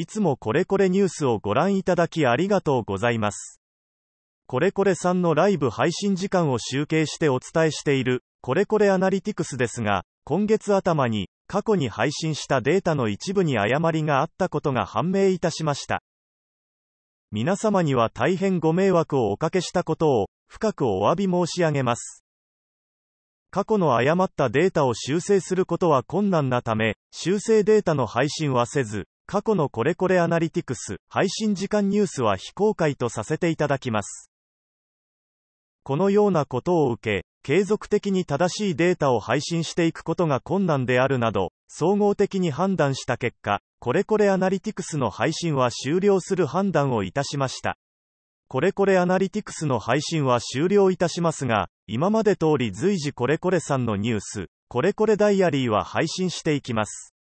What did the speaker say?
いつもこれこれニュースをご覧いただきありがとうございます。これこれさんのライブ配信時間を集計してお伝えしている、これこれアナリティクスですが、今月頭に、過去に配信したデータの一部に誤りがあったことが判明いたしました。皆様には大変ご迷惑をおかけしたことを、深くお詫び申し上げます。過去の誤ったデータを修正することは困難なため、修正データの配信はせず、過去のこれこれアナリティクス、配信時間ニュースは非公開とさせていただきます。このようなことを受け、継続的に正しいデータを配信していくことが困難であるなど、総合的に判断した結果、これこれアナリティクスの配信は終了する判断をいたしました。これこれアナリティクスの配信は終了いたしますが、今まで通り随時これこれさんのニュース、これこれダイアリーは配信していきます。